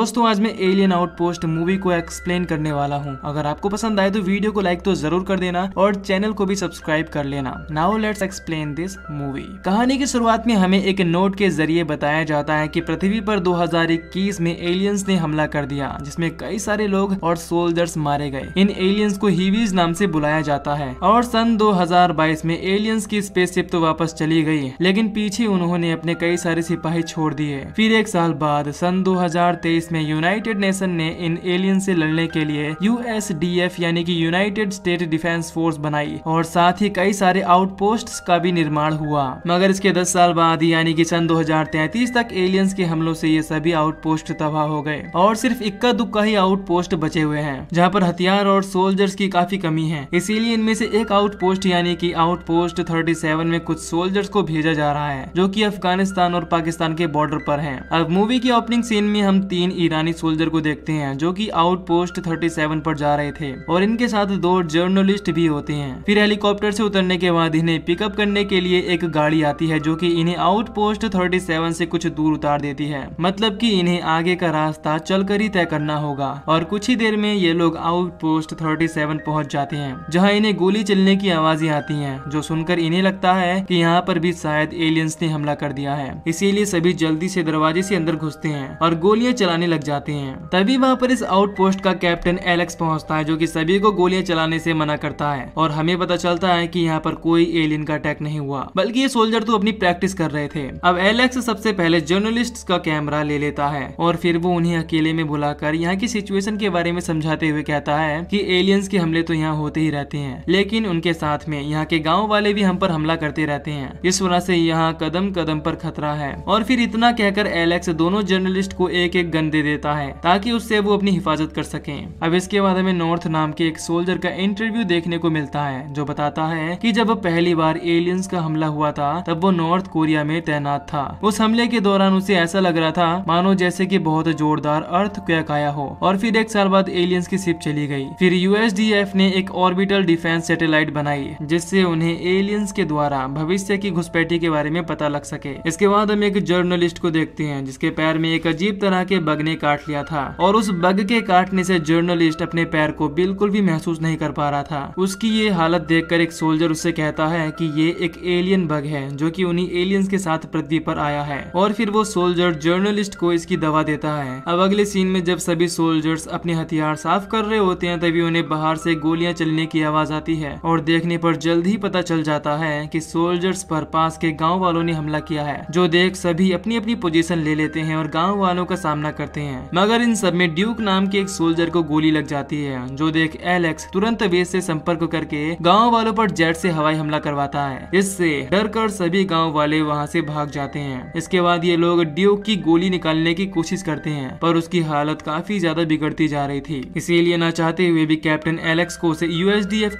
दोस्तों आज मैं एलियन आउटपोस्ट मूवी को एक्सप्लेन करने वाला हूँ अगर आपको पसंद आए तो वीडियो को लाइक तो जरूर कर देना और चैनल को भी सब्सक्राइब कर लेना now let's explain this movie कहानी की शुरुआत में हमें एक नोट के जरिए बताया जाता है की पृथ्वी पर दो में एलियंस ने हमला कर दिया जिसमे कई सारे लोग और सोल्जर्स मारे गए इन एलियंस को हीवीज नाम से बुलाया जाता है और सन 2022 में एलियंस की स्पेसशिप तो वापस चली गई लेकिन पीछे उन्होंने अपने कई सारे सिपाही छोड़ दिए फिर एक साल बाद सन 2023 जिसमें यूनाइटेड नेशन ने इन एलियन से लड़ने के लिए यूएसडीएफ यानी कि यूनाइटेड स्टेट डिफेंस फोर्स बनाई और साथ ही कई सारे आउटपोस्ट का भी निर्माण हुआ मगर इसके दस साल बाद यानी कि सन 2033 तक एलियंस के हमलों से ये सभी आउटपोस्ट तबाह हो गए और सिर्फ इक्का दुक्का ही आउटपोस्ट बचे हुए हैं जहाँ पर हथियार और सोल्जर्स की काफी कमी है इसीलिए इनमें से एक आउटपोस्ट यानी कि आउटपोस्ट 37 में कुछ सोल्जर्स को भेजा जा रहा है जो कि अफगानिस्तान और पाकिस्तान के बॉर्डर पर हैं। अब मूवी के ओपनिंग सीन में हम तीन ईरानी सोल्जर को देखते हैं जो कि आउटपोस्ट 37 पर जा रहे थे और इनके साथ दो जर्नलिस्ट भी होते हैं फिर हेलीकॉप्टर से उतरने के बाद इन्हें पिकअप करने के लिए एक गाड़ी आती है जो कि इन्हें आउटपोस्ट 37 से कुछ दूर उतार देती है मतलब कि इन्हें आगे का रास्ता चलकर ही तय करना होगा और कुछ ही देर में ये लोग आउट पोस्ट थर्टी सेवन जाते हैं जहाँ इन्हें गोली चलने की आवाजें आती है जो सुनकर इन्हें लगता है कि यहाँ पर भी शायद एलियंस ने हमला कर दिया है इसीलिए सभी जल्दी से दरवाजे से अंदर घुसते हैं और गोलियां चलाने चलाने लग जाते हैं तभी वहाँ पर इस आउटपोस्ट का कैप्टन एलेक्स पहुँचता है जो की सभी को गोलियां चलाने से मना करता है और हमें पता चलता है की यहाँ पर कोई एलियन का अटैक नहीं हुआ बल्कि ये सोल्जर तो अपनी प्रैक्टिस कर रहे थे अब एलेक्स सबसे पहले जर्नलिस्ट का कैमरा ले लेता है और फिर वो उन्हें अकेले में बुलाकर यहाँ की सिचुएशन के बारे में समझाते हुए कहता है कि एलियंस के हमले तो यहाँ होते ही रहते हैं लेकिन उनके साथ में यहाँ के गांव वाले भी हम पर हमला करते रहते हैं इस वजह से यहाँ कदम कदम पर खतरा है और फिर इतना कहकर एलेक्स दोनों जर्नलिस्ट को एक एक गन दे देता है ताकि उससे वो अपनी हिफाजत कर सके अब इसके बाद हमें नॉर्थ नाम के एक सोल्जर का इंटरव्यू देखने को मिलता है जो बताता है कि जब पहली बार एलियंस का हमला हुआ था तब वो नॉर्थ कोरिया में तैनात था उस हमले के दौरान उसे ऐसा लग रहा था मानो जैसे की बहुत जोरदार अर्थ क्या आया हो और फिर एक साल बाद एलियंस की सिप चली गई फिर यूएसडीएफ ने एक ऑर्बिटल डिफेंस सैटेलाइट बनाई जिससे उन्हें एलियंस के द्वारा भविष्य की घुसपैठी के बारे में पता लग सके इसके बाद हम एक जर्नलिस्ट को देखते हैं जिसके पैर में एक अजीब तरह के बग बग ने काट लिया था और उस बग के काटने से जर्नलिस्ट अपने पैर को बिल्कुल भी महसूस नहीं कर पा रहा था उसकी ये हालत देख एक सोल्जर उससे कहता है की ये एक एलियन बग है जो की उन्हीं एलियंस के साथ पृथ्वी पर आया है और फिर वो सोल्जर जर्नलिस्ट को इसकी दवा देता है अब अगले सीन में जब सभी सोल्जर्स अपने हथियार साफ कर रहे होते हैं तभी उन्हें बाहर से गोलियां चलने की आवाज आती है और देखने पर जल्द ही पता चल जाता है कि सोल्जर्स पर पास के गांव वालों ने हमला किया है जो देख सभी अपनी अपनी पोजीशन ले लेते हैं और गांव वालों का सामना करते करते हैं मगर इन सब में ड्यूक नाम के एक सोल्जर को गोली लग जाती है जो देख एलेक्स तुरंत वेस से संपर्क करके गांव वालों पर जेट से हवाई हमला करवाता है इससे डर कर सभी गांव वाले वहां से भाग जाते हैं इसके बाद ये लोग ड्यूक की गोली निकालने की कोशिश करते हैं पर उसकी हालत काफी ज्यादा बिगड़ती जा रही थी इसीलिए ना चाहते हुए भी कैप्टन एलेक्स को उसे यू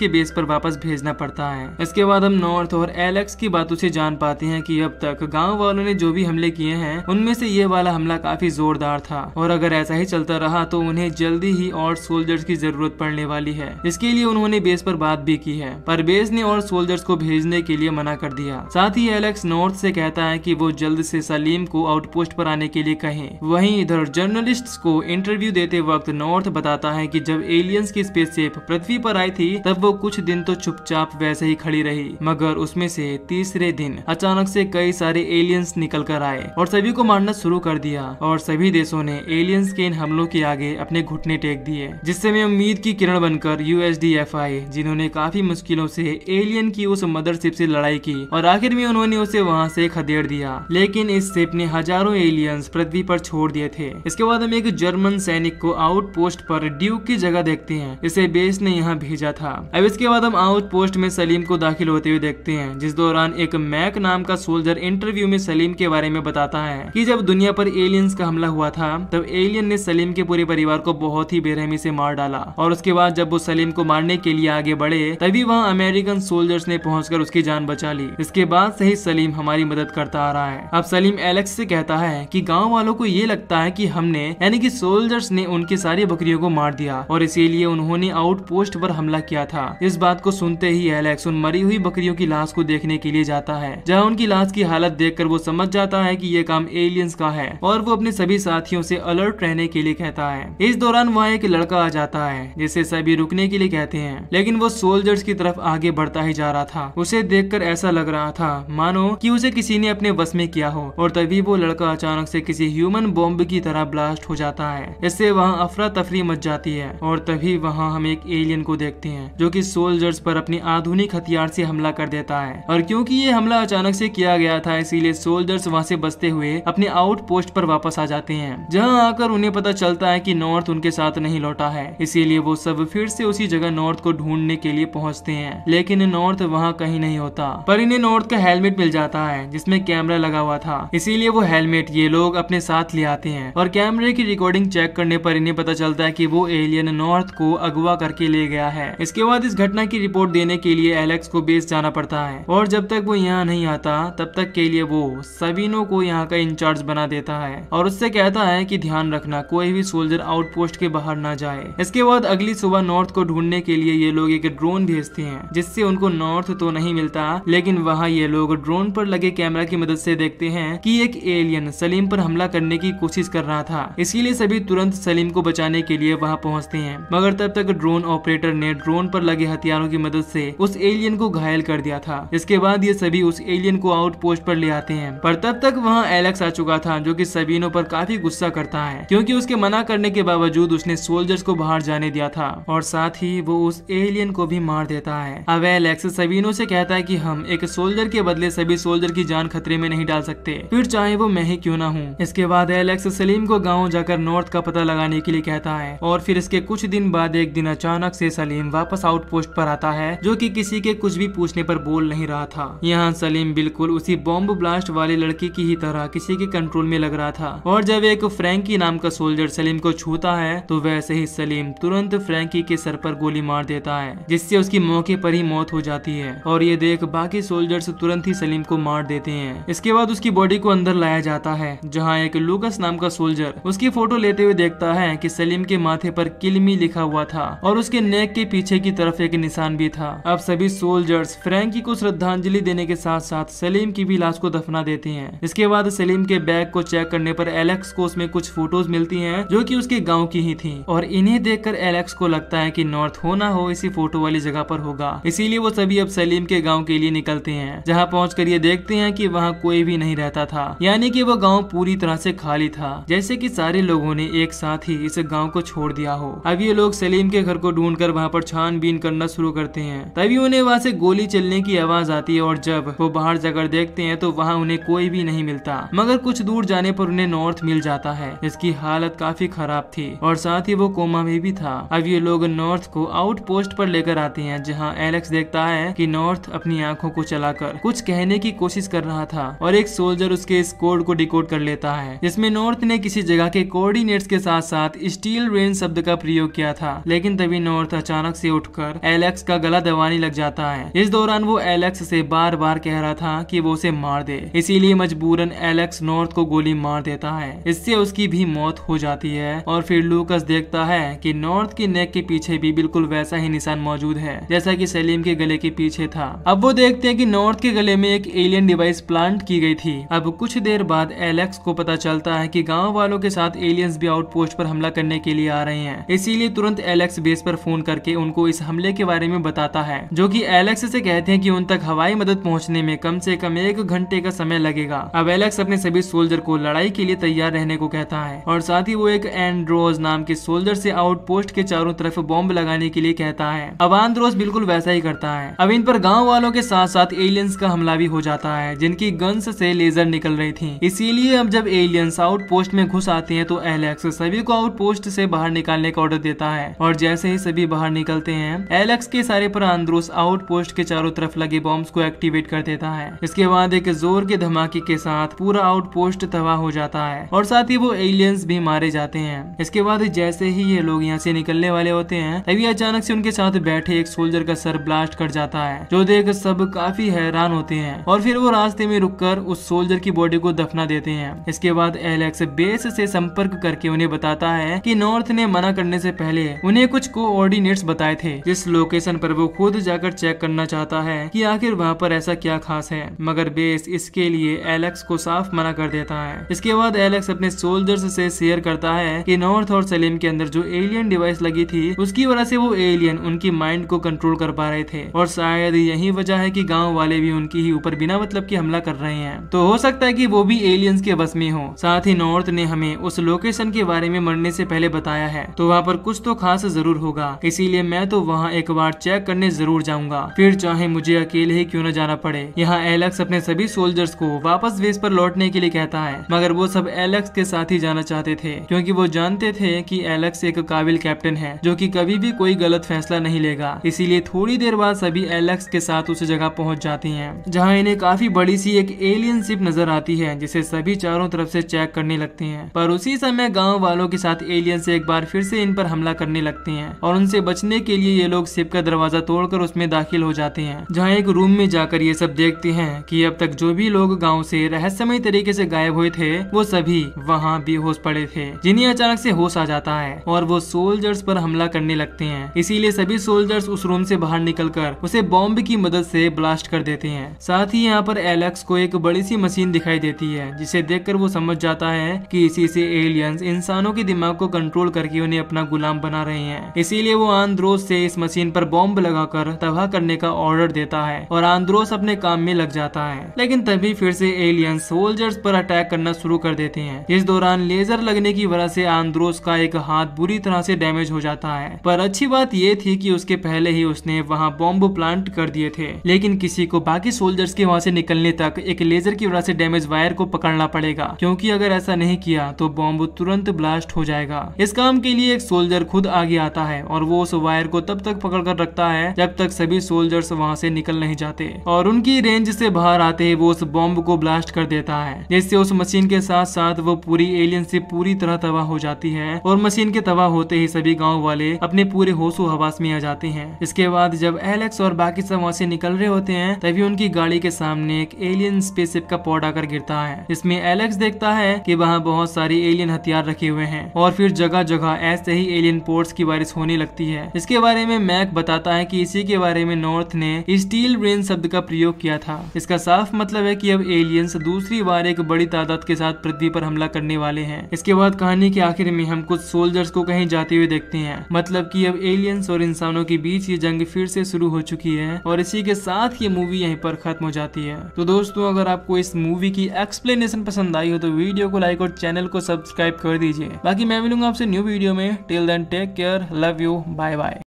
के बेस पर वापस भेजना पड़ता है इसके बाद हम नॉर्थ और एलेक्स की बातों से जान पाते हैं की अब तक गाँव वालों ने जो भी हमले किए हैं उनमें से ये वाला हमला काफी जोरदार था था और अगर ऐसा ही चलता रहा तो उन्हें जल्दी ही और सोल्जर्स की जरूरत पड़ने वाली है इसके लिए उन्होंने बेस पर बात भी की है पर बेस ने और सोल्जर्स को भेजने के लिए मना कर दिया साथ ही एलेक्स नॉर्थ से कहता है कि वो जल्द से सलीम को आउटपोस्ट पर आने के लिए कहें वहीं इधर जर्नलिस्ट को इंटरव्यू देते वक्त नॉर्थ बताता है की जब एलियंस की स्पेसशिप पृथ्वी पर आई थी तब वो कुछ दिन तो चुपचाप वैसे ही खड़ी रही मगर उसमें से तीसरे दिन अचानक से कई सारे एलियंस निकल कर आए और सभी को मारना शुरू कर दिया और सभी देशों ने ने एलियंस के इन हमलों के आगे अपने घुटने टेक दिए जिससे में उम्मीद की किरण बनकर यूएसडीएफआई जिन्होंने काफी मुश्किलों से एलियन की उस मदरशिप से लड़ाई की और आखिर में उन्होंने उसे वहाँ से खदेड़ दिया लेकिन इस शिप ने हजारों एलियंस पृथ्वी पर छोड़ दिए थे इसके बाद हम एक जर्मन सैनिक को आउट पोस्ट पर ड्यूक की जगह देखते हैं इसे बेस ने यहाँ भेजा था अब इसके बाद हम आउट पोस्ट में सलीम को दाखिल होते हुए देखते हैं जिस दौरान एक मैक नाम का सोल्जर इंटरव्यू में सलीम के बारे में बताता है कि जब दुनिया पर एलियंस का हमला हुआ था तब एलियन ने सलीम के पूरे परिवार को बहुत ही बेरहमी से मार डाला और उसके बाद जब वो सलीम को मारने के लिए आगे बढ़े तभी वहाँ अमेरिकन सोल्जर्स ने पहुँच उसकी जान बचा ली इसके बाद से ही सलीम हमारी मदद करता आ रहा है अब सलीम एलेक्स ऐसी कहता है की गाँव वालों को ये लगता है की हमने यानी की सोल्जर्स ने उनकी सारी बकरियों को मार दिया और इसीलिए उन्होंने आउट पोस्ट पर हमला किया था इस बात को सुनते ही एलेक्स उन मरी हुई बकरियों की लाश को देखने के लिए जाता है जहाँ उनकी लाश की हालत देखकर वो समझ जाता है की ये काम एलियंस का है और वो अपने सभी साथियों से अलर्ट रहने के लिए कहता है इस दौरान वहाँ एक लड़का आ जाता है जिसे सभी रुकने के लिए कहते हैं लेकिन वो सोल्जर्स की तरफ आगे बढ़ता ही जा रहा था उसे देख ऐसा लग रहा था मानो की उसे किसी ने अपने बस में किया हो और तभी वो लड़का अचानक ऐसी किसी ह्यूमन बॉम्ब की तरह ब्लास्ट हो जाता है इससे वहाँ अफरा तफरी मच जाती है और तभी वहाँ हम एक एलियन को देखते हैं जो की सोल्जर्स पर अपनी आधुनिक हथियार से हमला कर देता है और क्योंकि ये हमला अचानक से किया गया था इसीलिए सोल्जर्स वहाँ से बचते हुए अपने आउट पोस्ट पर वापस आ जाते हैं जहाँ आकर उन्हें पता चलता है कि नॉर्थ उनके साथ नहीं लौटा है इसीलिए वो सब फिर से उसी जगह नॉर्थ को ढूंढने के लिए पहुँचते हैं लेकिन नॉर्थ वहाँ कहीं नहीं होता पर इन्हें नॉर्थ का हेलमेट मिल जाता है जिसमे कैमरा लगा हुआ था इसीलिए वो हेलमेट ये लोग अपने साथ ले आते हैं और कैमरे की रिकॉर्डिंग चेक करने पर इन्हें पता चलता है कि वो एलियन नॉर्थ को अगवा करके ले गया है इसके बाद इस घटना की रिपोर्ट देने के लिए एलेक्स को बेस जाना पड़ता है और जब तक वो यहाँ नहीं आता तब तक के लिए वो सबिनो को यहाँ का इंचार्ज बना देता है और उससे कहता है है कि ध्यान रखना कोई भी सोल्जर आउटपोस्ट के बाहर न जाए इसके बाद अगली सुबह नॉर्थ को ढूंढने के लिए ये लोग एक ड्रोन भेजते हैं जिससे उनको नॉर्थ तो नहीं मिलता लेकिन वहाँ ये लोग ड्रोन पर लगे कैमरा की मदद से देखते हैं कि एक एलियन सलीम पर हमला करने की कोशिश कर रहा था इसीलिए सभी तुरंत सलीम को बचाने के लिए वहाँ पहुँचते हैं मगर तब तक ड्रोन ऑपरेटर ने ड्रोन पर लगे हथियारों की मदद से उस एलियन को घायल कर दिया था इसके बाद ये सभी उस एलियन को आउटपोस्ट पर ले आते हैं पर तब तक वहाँ एलेक्स आ चुका था जो की सबीनों पर काफी गुस्सा करता है क्योंकि उसके मना करने के बावजूद उसने सोल्जर्स को बाहर जाने दिया था और साथ ही वो उस एलियन को भी मार देता है अब एलेक्स सबीनो से कहता है कि हम एक सोल्जर के बदले सभी सोल्जर की जान खतरे में नहीं डाल सकते फिर चाहे वो मैं ही क्यों ना हूँ इसके बाद एलेक्स सलीम को गाँव जाकर नॉर्थ का पता लगाने के लिए कहता है और फिर इसके कुछ दिन बाद एक दिन अचानक से सलीम वापस पोस्ट पर आता है जो कि किसी के कुछ भी पूछने पर बोल नहीं रहा था यहाँ सलीम बिल्कुल उसी बॉम्ब ब्लास्ट वाले लड़की की ही तरह किसी के कंट्रोल में लग रहा था और जब एक फ्रैंकी नाम का सोल्जर सलीम को छूता है तो वैसे ही सलीम तुरंत फ्रैंकी के सर पर गोली मार देता है जिससे उसकी मौके पर ही मौत हो जाती है और ये देख बाकी सोल्जर्स तुरंत ही सलीम को मार देते हैं इसके बाद उसकी बॉडी को अंदर लाया जाता है जहाँ एक लूकस नाम का सोल्जर उसकी फोटो लेते हुए देखता है की सलीम के माथे पर किलमी लिखा हुआ था और उसके नेक के पीछे की तरफ एक निशान भी था अब सभी सोल्जर्स फ्रैंकी को श्रद्धांजलि देने के साथ साथ सलीम की भी लाश को दफना देते हैं इसके बाद सलीम के बैग को चेक करने पर एलेक्स को उसमें कुछ फोटोज मिलती है जो की उसके गाँव की ही थी और इन्हें देख एलेक्स को लगता है की नॉर्थ हो ना हो इसी फोटो वाली जगह पर होगा इसीलिए वो सभी अब सलीम के गाँव के लिए निकलते हैं जहाँ पहुँच ये देखते हैं की वहाँ कोई भी नहीं रहता था यानी की वो गाँव पूरी तरह से खाली था जैसे की सारे लोगों ने एक साथ ही इस गाँव को छोड़ दिया हो अब ये लोग सलीम के घर को ढूंढ कर वहाँ पर छानबीन करना शुरू करते हैं तभी उन्हें वहाँ से गोली चलने की आवाज आती है और जब वो बाहर जाकर देखते हैं तो वहाँ उन्हें कोई भी नहीं मिलता मगर कुछ दूर जाने पर उन्हें नॉर्थ मिल जाता है है जिसकी हालत काफी खराब थी और साथ ही वो कोमा में भी था अब ये लोग नॉर्थ को आउट पोस्ट पर लेकर आते हैं जहाँ एलेक्स देखता है कि नॉर्थ अपनी आंखों को चलाकर कुछ कहने की कोशिश कर रहा था और एक सोल्जर उसके इस कोड को डिकोड कर लेता है जिसमे नॉर्थ ने किसी जगह के कोऑर्डिनेट्स के साथ साथ स्टील रेन शब्द का प्रयोग किया था लेकिन तभी नॉर्थ अचानक से उठकर एलेक्स का गला दबाने लग जाता है इस दौरान वो एलेक्स से बार बार कह रहा था कि वो उसे मार दे इसीलिए मजबूरन एलेक्स नॉर्थ को गोली मार देता है इससे उस लूकस की भी मौत हो जाती है और फिर लूकस देखता है कि नॉर्थ की नेक के पीछे भी बिल्कुल वैसा ही निशान मौजूद है जैसा कि सलीम के गले के पीछे था अब वो देखते हैं कि नॉर्थ के गले में एक एलियन डिवाइस प्लांट की गई थी अब कुछ देर बाद एलेक्स को पता चलता है की गाँव वालों के साथ एलियंस भी आउटपोस्ट पर हमला करने के लिए आ रहे हैं इसीलिए तुरंत एलेक्स बेस पर फोन करके उनको इस हमले के बारे में बताता है जो की एलेक्स ऐसी कहते हैं की उन तक हवाई मदद पहुँचने में कम ऐसी कम एक घंटे का समय लगेगा अब एलेक्स अपने सभी सोल्जर को लड़ाई के लिए तैयार रहने को कह रहता है और साथ ही वो एक एंड्रोज नाम के सोल्जर से आउटपोस्ट के चारों तरफ बॉम्ब लगाने के लिए कहता है अब आंद्रोज बिल्कुल वैसा ही करता है अब इन पर गाँव वालों के साथ साथ एलियंस का हमला भी हो जाता है जिनकी गन्स से लेजर निकल रही थी इसीलिए अब जब एलियंस आउटपोस्ट में घुस आते हैं तो एलेक्स सभी को आउटपोस्ट से बाहर निकालने का ऑर्डर देता है और जैसे ही सभी बाहर निकलते हैं एलेक्स के सारे पर आंद्रोस आउटपोस्ट के चारों तरफ लगे बॉम्ब को एक्टिवेट कर देता है इसके बाद एक जोर के धमाके के साथ पूरा आउटपोस्ट तबाह हो जाता है और साथ ही वो एलियंस भी मारे जाते हैं इसके बाद जैसे ही ये लोग यहाँ से निकलने वाले होते हैं तभी अचानक से उनके साथ बैठे एक सोल्जर का सर ब्लास्ट कर जाता है जो देख सब काफी हैरान होते हैं और फिर वो रास्ते में रुक उस सोल्जर की बॉडी को दफना देते हैं इसके बाद एलेक्स बेस से संपर्क करके उन्हें बताता है कि नॉर्थ ने मना करने से पहले उन्हें कुछ कोऑर्डिनेट्स बताए थे जिस लोकेशन पर वो खुद जाकर चेक करना चाहता है कि आखिर वहाँ पर ऐसा क्या खास है मगर बेस इसके लिए एलेक्स को साफ मना कर देता है इसके बाद एलेक्स अपने सोल्जर से शेयर करता है कि नॉर्थ और सलेम के अंदर जो एलियन डिवाइस लगी थी उसकी वजह से वो एलियन उनकी माइंड को कंट्रोल कर पा रहे थे और शायद यही वजह है कि गांव वाले भी उनके ही ऊपर बिना मतलब की हमला कर रहे हैं तो हो सकता है कि वो भी एलियंस के बस में हो साथ ही नॉर्थ ने हमें उस लोकेशन के बारे में मरने से पहले बताया है तो वहाँ पर कुछ तो खास जरूर होगा इसीलिए मैं तो वहाँ एक बार चेक करने जरूर जाऊंगा फिर चाहे मुझे अकेले ही क्यों न जाना पड़े यहाँ एलेक्स अपने सभी सोल्जर्स को वापस बेस पर लौटने के लिए कहता है मगर वो सब एलेक्स के साथ साथ ही जाना चाहते थे क्योंकि वो जानते थे कि एलेक्स एक काबिल कैप्टन है जो कि कभी भी कोई गलत फैसला नहीं लेगा इसीलिए थोड़ी देर बाद सभी एलेक्स के साथ उस जगह पहुंच जाती हैं जहां इन्हें काफी बड़ी सी एक एलियन शिप नजर आती है जिसे सभी चारों तरफ से चेक करने लगती हैं पर उसी समय गाँव वालों के साथ एलियन एक बार फिर से इन पर हमला करने लगती हैं और उनसे बचने के लिए ये लोग शिप का दरवाजा तोड़कर उसमें दाखिल हो जाते हैं जहाँ एक रूम में जाकर ये सब देखते हैं की अब तक जो भी लोग गाँव से रहस्यमय तरीके से गायब हुए थे वो सभी वहाँ वहाँ बेहोश पड़े थे जिन्हें अचानक से होश आ जाता है और वो सोल्जर्स पर हमला करने लगते हैं इसीलिए सभी सोल्जर्स उस रूम से बाहर निकलकर उसे बॉम्ब की मदद से ब्लास्ट कर देते हैं साथ ही यहाँ पर एलेक्स को एक बड़ी सी मशीन दिखाई देती है जिसे देख वो समझ जाता है की इसी से एलियंस इंसानों के दिमाग को कंट्रोल करके उन्हें अपना गुलाम बना रहे हैं इसीलिए वो आंद्रोस से इस मशीन पर बॉम्ब लगाकर तबाह करने का ऑर्डर देता है और आंद्रोस अपने काम में लग जाता है लेकिन तभी फिर से एलियंस सोल्जर्स पर अटैक करना शुरू कर देते हैं इस दौरान दौरान लेजर लगने की वजह से आंद्रोस का एक हाथ बुरी तरह से डैमेज हो जाता है पर अच्छी बात यह थी कि उसके पहले ही उसने वहाँ बॉम्ब प्लांट कर दिए थे लेकिन किसी को बाकी सोल्जर्स के वहाँ से निकलने तक एक लेजर की वजह से डैमेज वायर को पकड़ना पड़ेगा क्योंकि अगर ऐसा नहीं किया तो बॉम्ब तुरंत ब्लास्ट हो जाएगा इस काम के लिए एक सोल्जर खुद आगे आता है और वो उस वायर को तब तक पकड़ कर रखता है जब तक सभी सोल्जर्स वहाँ से निकल नहीं जाते और उनकी रेंज से बाहर आते ही वो उस बॉम्ब को ब्लास्ट कर देता है जिससे उस मशीन के साथ साथ वो पूरी एलियन से पूरी तरह तबाह हो जाती है और मशीन के तबाह होते ही सभी गाँव वाले अपने पूरे होशो हवास में आ जाते हैं इसके बाद जब एलेक्स और बाकी सब वहाँ से निकल रहे होते हैं तभी उनकी गाड़ी के सामने एक एलियन स्पेसशिप का पॉड आकर गिरता है इसमें एलेक्स देखता है की वहाँ बहुत सारे एलियन हथियार रखे हुए है और फिर जगह जगह ऐसे ही एलियन पोर्ट्स की बारिश होने लगती है इसके बारे में मैक बताता है की इसी के बारे में नॉर्थ ने स्टील ब्रेन शब्द का प्रयोग किया था इसका साफ मतलब है कि अब एलियंस दूसरी बार एक बड़ी तादाद के साथ पृथ्वी पर हमला करने वाले हैं इसके बाद कहानी के आखिर में हम कुछ सोल्जर्स को कहीं जाते हुए देखते हैं मतलब कि अब एलियंस और इंसानों के बीच ये जंग फिर से शुरू हो चुकी है और इसी के साथ ये मूवी यहीं पर खत्म हो जाती है तो दोस्तों अगर आपको इस मूवी की एक्सप्लेनेशन पसंद आई हो तो वीडियो को लाइक और चैनल को सब्सक्राइब कर दीजिए बाकी मैं मिलूंगा आपसे न्यू वीडियो में till then take care love you bye bye